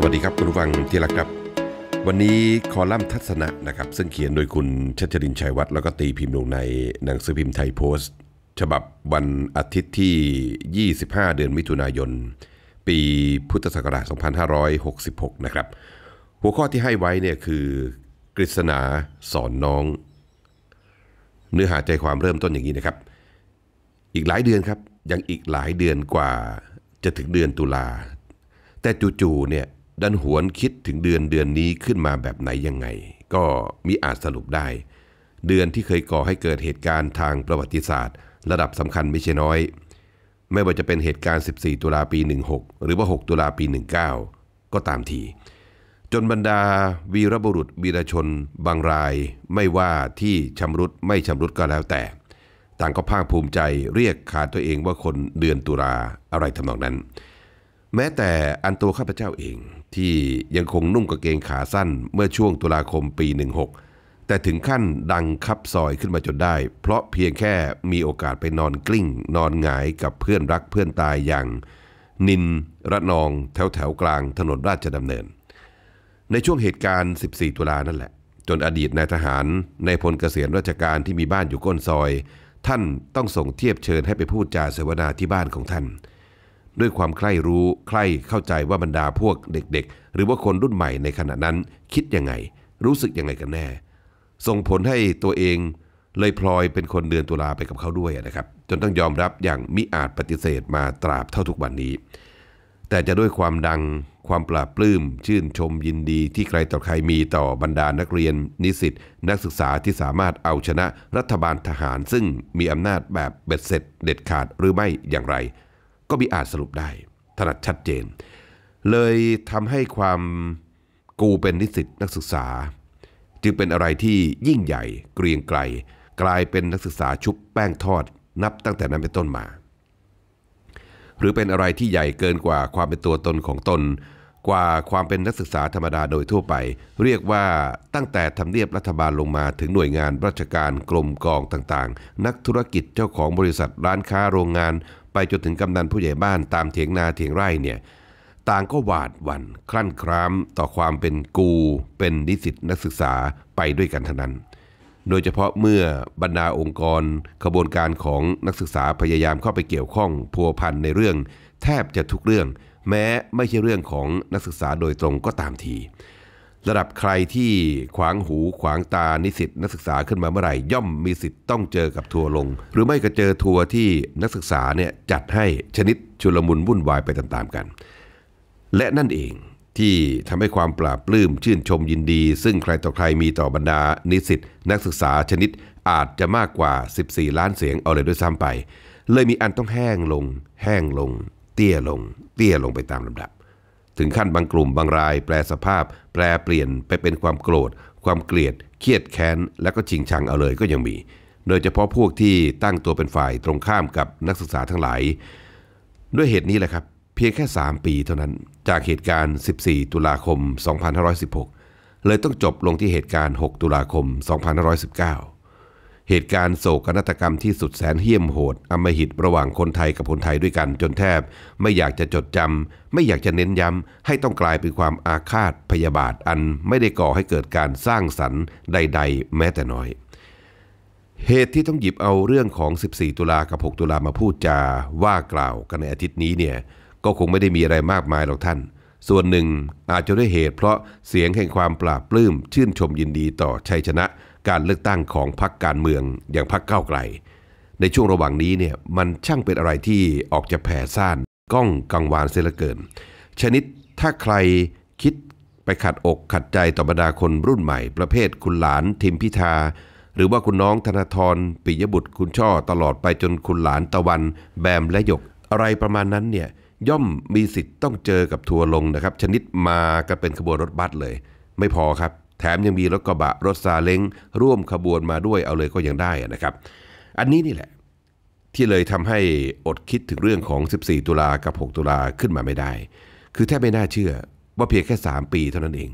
สวัสดีครับคุณผู้ฟังที่รักครับ วันนี้คอลัมน์ทัศนะนะครับ ซึ่งเขียนโดยคุณชัชรินชัยวัฒน์แล้วก็ตีพิมพ์ลงในหนังสือพิมพ์ไทยโพสต์ ฉบับวันอาทิตย์ที่ 25 เดือนมิถุนายน ปีพุทธศักราช 2566 นะครับ หัวข้อที่ให้ไว้เนี่ยคือกฤษณาสอนน้อง เนื้อหาใจความเริ่มต้นอย่างนี้นะครับ อีกหลายเดือนครับยังอีกหลายเดือนกว่า จะถึงเดือนตุลาแต่จู่ๆเนี่ยดันหวนคิดถึงเดือนเดือนนี้ขึ้นมาแบบไหนยังไง ก็มิอาจสรุปได้ เดือนที่เคยก่อให้เกิดเหตุการณ์ทางประวัติศาสตร์ระดับสำคัญไม่ใช่น้อย ไม่ว่าจะเป็นเหตุการณ์ 14 ตุลาปี 16 หรือว่า 6 ตุลาปี 19 ก็ตามที จนบรรดา วีรบุรุษวีรชน บางราย ไม่ว่าที่ชำรุดไม่ชำรุดก็แล้วแต่ ต่างก็ภาคภูมิใจเรียกขาตัวเองว่าคนเดือนตุลาอะไรทำนองนั้นแม้แต่อันตัวข้าพเจ้าเองที่ยังคงนุ่งกางเกงขาสั้นเมื่อช่วงตุลาคมปี 16 แต่ถึงขั้นดังคับซอยขึ้นมาจนได้เพราะเพียงแค่มีโอกาสไปนอนกลิ้ง นอนหงายกับเพื่อนรักเพื่อนตายอย่าง นินระนองแถวแถวกลางถนนราชดำเนิน ในช่วงเหตุการณ์ 14 ตุลานั่นแหละ จนอดีตนายทหารในพลเกษียณราชการที่มีบ้านอยู่ก้นซอย ท่านต้องส่งเทียบเชิญให้ไปพูดจาเสวนาที่บ้านของท่านด้วยความใคร่รู้ใคร่เข้าใจว่าบรรดาพวกเด็กๆ หรือว่าคนรุ่นใหม่ในขณะนั้นคิดยังไง รู้สึกยังไงกันแน่ส่งผลให้ตัวเองเลยพลอยเป็นคนเดือนตุลาไปกับเขาด้วยนะครับ จนต้องยอมรับอย่างมิอาจปฏิเสธมาตราบเท่าทุกวันนี้ แต่จะด้วยความดังความปลาบปลื้มชื่นชมยินดีที่ใครต่อใครมีต่อบรรดานักเรียนนิสิตนักศึกษาที่สามารถเอาชนะรัฐบาลทหาร ซึ่งมีอำนาจแบบเบ็ดเสร็จเด็ดขาดหรือไม่อย่างไรก็มีอาจสรุปได้ ถนัดชัดเจน เลยทำให้ความกูเป็นนิสิตนักศึกษา จึงเป็นอะไรที่ยิ่งใหญ่ เกรียงไกลกลายเป็นนักศึกษาชุบแป้งทอดนับตั้งแต่นั้นเป็นต้นมา หรือเป็นอะไรที่ใหญ่เกินกว่าความเป็นตัวตนของตน กว่าความเป็นนักศึกษาธรรมดาโดยทั่วไป เรียกว่าตั้งแต่ทำเนียบรัฐบาลลงมา ถึงหน่วยงานราชการกรมกองต่าง ๆ นักธุรกิจเจ้าของบริษัทร้านค้าโรงงานไปจนถึงกำนันผู้ใหญ่บ้านตามเถียงนาเถียงไร่เนี่ยต่างก็หวาดหวัน่นคลั่นคล้ามต่อความเป็นกูเป็นนิสิตนักศึกษาไปด้วยกันทั้งนั้น โดยเฉพาะเมื่อบรรดาองค์กรขบวนการของนักศึกษาพยายามเข้าไปเกี่ยวข้องพัวพันในเรื่อง แทบจะทุกเรื่อง แม้ไม่ใช่เรื่องของนักศึกษาโดยตรงก็ตามทีระดับใครที่ขวางหูขวางตานิสิตนักศึกษาขึ้นมาเมื่อไหร่ย่อมมีสิทธิ์ต้องเจอกับทัวลง หรือไม่ก็เจอทัวที่นักศึกษาเนี่ยจัดให้ชนิดชุลมุนวุ่นวายไปตามๆกัน และนั่นเองที่ทำให้ความปราบปลื้มชื่นชมยินดี ซึ่งใครต่อใครมีต่อบรรดานิสิตนักศึกษาชนิดอาจจะมากกว่า 14 ล้านเสียงเอาเลยด้วยซ้ำไป เลยมีอันต้องแห้งลง แห้งลง เตี้ยลง เตี้ยลงไปตามลำดับถึงขั้นบางกลุ่มบางรายแปลสภาพ แปลเปลี่ยนไปเป็นความโกรธ ความเกลียด เครียดแค้น และก็ชิงชังเอาเลยก็ยังมี โดยเฉพาะพวกที่ตั้งตัวเป็นฝ่ายตรงข้ามกับนักศึกษาทั้งหลาย ด้วยเหตุนี้แหละครับ เพียงแค่ 3 ปีเท่านั้น จากเหตุการณ์ 14 ตุลาคม 2516 เลยต้องจบลงที่เหตุการณ์ 6 ตุลาคม2519เหตุการณ์โศกนาฏกรรมที่สุดแสนเหี้ยมโหดอมหิตระหว่างคนไทยกับคนไทยด้วยกันจนแทบไม่อยากจะจดจำไม่อยากจะเน้นย้ำ ให้ต้องกลายเป็นความอาฆาตพยาบาทอันไม่ได้ก่อให้เกิดการสร้างสรรค์ใด ๆแม้แต่น้อย เหตุที่ต้องหยิบเอาเรื่องของ 14 ตุลากับ 6 ตุลามาพูดจาว่ากล่าวกันในอาทิตย์นี้เนี่ยก็คงไม่ได้มีอะไรมากมายหรอกท่าน ส่วนหนึ่ง อาจจะด้วยเหตุเพราะเสียงแห่งความปราบปลื้มชื่นชมยินดีต่อชัยชนะการเลือกตั้งของพรรคการเมืองอย่างพรรคก้าวไกล ในช่วงระหว่างนี้เนี่ยมันช่างเป็นอะไรที่ออกจะแผ่ซ่านก้องกังวานเสียละอเกิน ชนิดถ้าใครคิดไปขัดอกขัดใจต่อบรรดาคนรุ่นใหม่ ประเภทคุณหลานทิมพิธา หรือว่าคุณน้องธนาธรปิยบุตร คุณช่อตลอดไปจนคุณหลานตะวัน แบม และหยกอะไรประมาณนั้นเนี่ย ย่อมมีสิทธิ์ต้องเจอกับทัวลงนะครับ ชนิดมากันเป็นขบวนรถบัสเลย ไม่พอครับแถมยังมีรถกระบะรถซาเล้งร่วมขบวนมาด้วยเอาเลยก็ยังได้นะครับ อันนี้นี่แหละ ที่เลยทำให้อดคิดถึงเรื่องของ 14 ตุลากับ 6 ตุลาขึ้นมาไม่ได้ คือแทบไม่น่าเชื่อว่าเพียงแค่ 3 ปีเท่านั้นเอง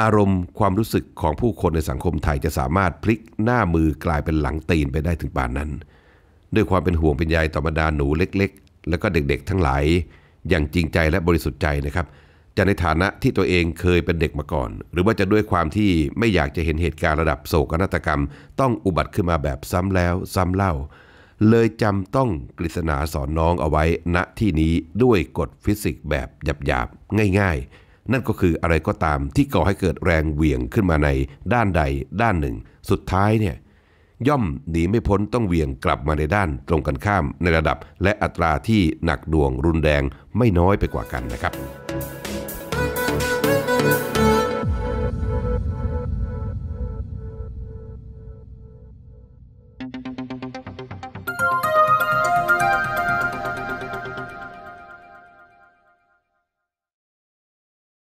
อารมณ์ความรู้สึกของผู้คนในสังคมไทยจะสามารถพลิกหน้ามือกลายเป็นหลังตีนไปได้ถึงป่านนั้น ด้วยความเป็นห่วงเป็นใยต่อบรรดาหนูเล็กๆ แล้วก็เด็กๆทั้งหลายอย่างจริงใจและบริสุทธิ์ใจนะครับจะในฐานะที่ตัวเองเคยเป็นเด็กมาก่อน หรือว่าจะด้วยความที่ไม่อยากจะเห็นเหตุการณ์ระดับโศกนาฏกรรม ต้องอุบัติขึ้นมาแบบซ้ำแล้วซ้ำเล่า เลยจำต้องกฤษณาสอนน้องเอาไว้ณที่นี้ด้วยกฎฟิสิกส์แบบหยาบๆ ง่ายๆ นั่นก็คืออะไรก็ตามที่ก่อให้เกิดแรงเหวี่ยงขึ้นมาในด้านใดด้านหนึ่ง สุดท้ายเนี่ยย่อมหนีไม่พ้นต้องเวียงกลับมาในด้านตรงกันข้ามในระดับและอัตราที่หนักดวงรุนแรงไม่น้อยไปกว่ากันนะครับ